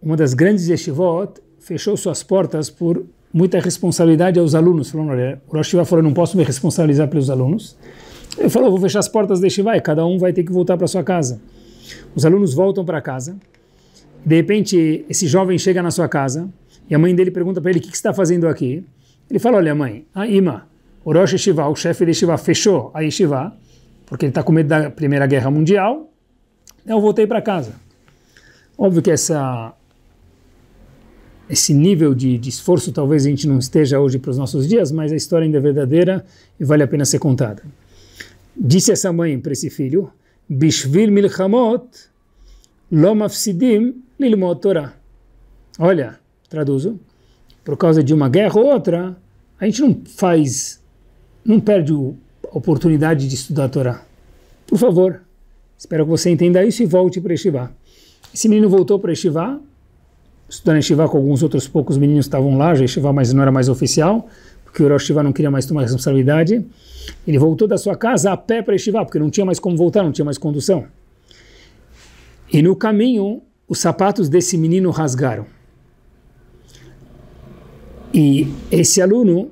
uma das grandes yeshivot fechou suas portas por muita responsabilidade aos alunos. Falando, olha, o Rosh falou, não posso me responsabilizar pelos alunos. Ele falou, vou fechar as portas da vai, cada um vai ter que voltar para sua casa. Os alunos voltam para casa. De repente, esse jovem chega na sua casa e a mãe dele pergunta para ele, o que, que você está fazendo aqui? Ele fala, olha mãe, a Ima, o Rosh Yeshiva, o chefe da Yeshiva, fechou a Yeshiva, porque ele está com medo da Primeira Guerra Mundial, então eu voltei para casa. Óbvio que essa, esse nível de, de esforço talvez a gente não esteja hoje para os nossos dias, mas a história ainda é verdadeira e vale a pena ser contada. Disse essa mãe para esse filho, Bishvil milchamot lomafsidim lilmot Torah. Olha, traduzo, por causa de uma guerra ou outra, a gente não faz, não perde a oportunidade de estudar a Torá. Por favor, espero que você entenda isso e volte para Yeshiva. Esse menino voltou para Yeshiva, estudando Yeshiva com alguns outros poucos meninos que estavam lá, já Yeshiva mas não era mais oficial, que o Rosh não queria mais tomar responsabilidade. Ele voltou da sua casa a pé para Shiva, porque não tinha mais como voltar, não tinha mais condução. E no caminho, os sapatos desse menino rasgaram. E esse aluno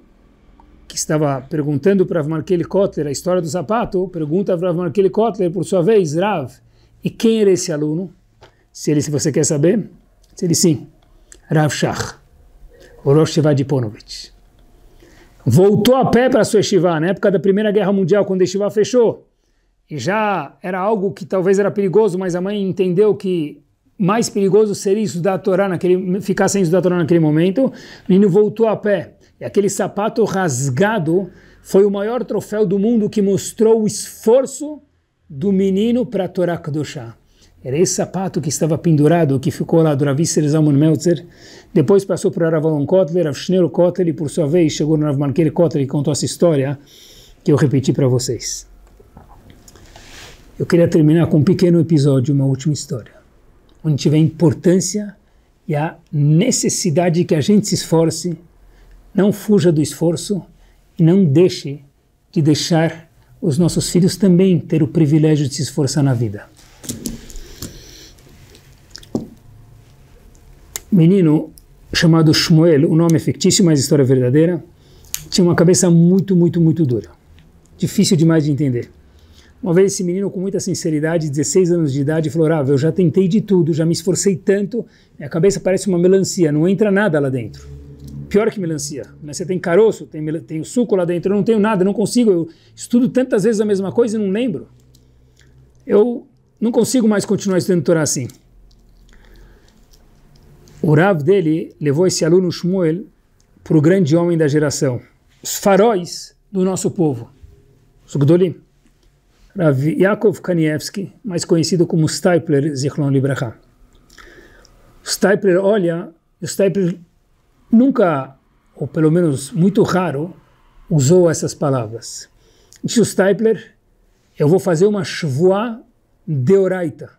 que estava perguntando para Rav Markeli Kotler a história do sapato, pergunta para Rav Markeli Kotler, por sua vez, Rav, e quem era esse aluno? Se ele, se você quer saber, se ele sim, Rav Shach, Orosh Shiva de Ponovitch voltou a pé para sua Yeshiva, na época da Primeira Guerra Mundial, quando a Yeshiva fechou. E já era algo que talvez era perigoso, mas a mãe entendeu que mais perigoso seria estudar a Torá naquele, ficar sem estudar a Torá naquele momento. O menino voltou a pé. E aquele sapato rasgado foi o maior troféu do mundo que mostrou o esforço do menino para a Torá Kedoshá. Era esse sapato que estava pendurado, que ficou lá do Rav Isser Zalman Meltzer. Depois passou para Rav Alon Kotler, Rav Schneero Kotler, e por sua vez chegou no Rav Malkele Kotler e contou essa história que eu repeti para vocês. Eu queria terminar com um pequeno episódio, uma última história, onde tiver a importância e a necessidade que a gente se esforce, não fuja do esforço e não deixe de deixar os nossos filhos também ter o privilégio de se esforçar na vida. menino chamado Shmuel, o um nome é fictício, mas história verdadeira, tinha uma cabeça muito, muito, muito dura. Difícil demais de entender. Uma vez esse menino, com muita sinceridade, 16 anos de idade, falou: ah, eu já tentei de tudo, já me esforcei tanto, minha cabeça parece uma melancia, não entra nada lá dentro. Pior que melancia. Né? Você tem caroço, tem, tem o suco lá dentro, eu não tenho nada, não consigo. Eu estudo tantas vezes a mesma coisa e não lembro. Eu não consigo mais continuar estudando Torá assim. O Rav dele levou esse aluno Shmuel para o grande homem da geração, os faróis do nosso povo, os Gdolim. Rav Yaakov Kanievski, mais conhecido como Stipler Zichlon Libraha. Stipler olha, Stipler nunca, ou pelo menos muito raro, usou essas palavras. Disse o Stipler, eu vou fazer uma shvoa deoraita,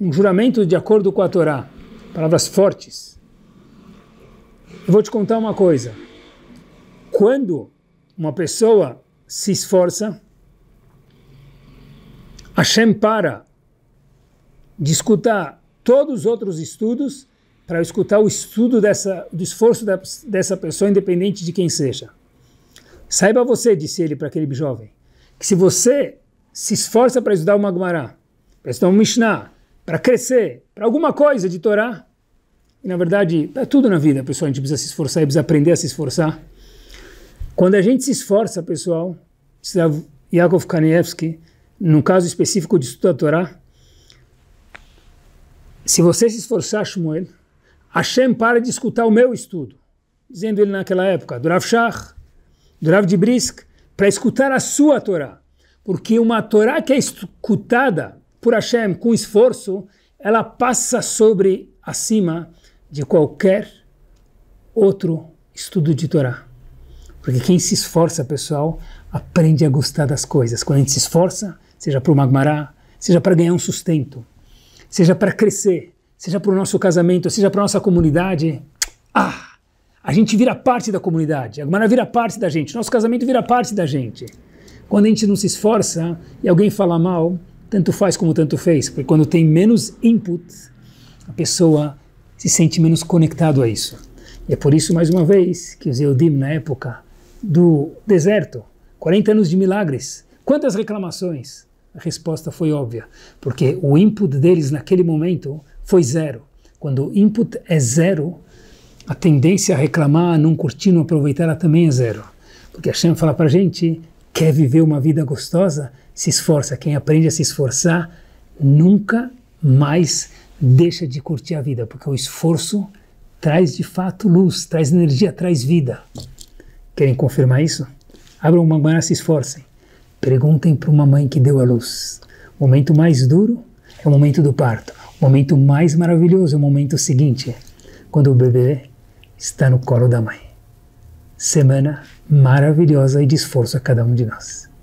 um juramento de acordo com a Torá palavras fortes. Eu vou te contar uma coisa. Quando uma pessoa se esforça, Hashem para de escutar todos os outros estudos para escutar o estudo dessa, do esforço da, dessa pessoa, independente de quem seja. Saiba você, disse ele para aquele jovem, que se você se esforça para estudar uma Gemara, para estudar um Mishnah, para crescer, para alguma coisa de Torá. E, na verdade, para tudo na vida, pessoal, a gente precisa se esforçar e precisa aprender a se esforçar. Quando a gente se esforça, pessoal, Yakov Kanievski, no caso específico de estudo da Torá, se você se esforçar, Shmuel, Hashem para de escutar o meu estudo, dizendo ele naquela época, Durav Shach, Durav de Brisk, para escutar a sua Torá. Porque uma Torá que é escutada por Hashem com esforço, ela passa sobre, acima de qualquer outro estudo de Torá. Porque quem se esforça, pessoal, aprende a gostar das coisas. Quando a gente se esforça, seja para o Magmará, seja para ganhar um sustento, seja para crescer, seja para o nosso casamento, seja para a nossa comunidade, ah, a gente vira parte da comunidade, a Magmará vira parte da gente, nosso casamento vira parte da gente. Quando a gente não se esforça e alguém fala mal, tanto faz como tanto fez, porque quando tem menos input, a pessoa se sente menos conectado a isso. E é por isso, mais uma vez, que os Eudim, na época do deserto, 40 anos de milagres, quantas reclamações? A resposta foi óbvia, porque o input deles naquele momento foi zero. Quando o input é zero, a tendência a reclamar, a não curtir, não aproveitar, ela também é zero. Porque a Shem fala para a gente, quer viver uma vida gostosa? se esforça, quem aprende a se esforçar, nunca mais deixa de curtir a vida, porque o esforço traz de fato luz, traz energia, traz vida. Querem confirmar isso? Abram uma manhã, se esforcem. Perguntem para uma mãe que deu a luz. O momento mais duro é o momento do parto. O momento mais maravilhoso é o momento seguinte, quando o bebê está no colo da mãe. Semana maravilhosa e de esforço a cada um de nós.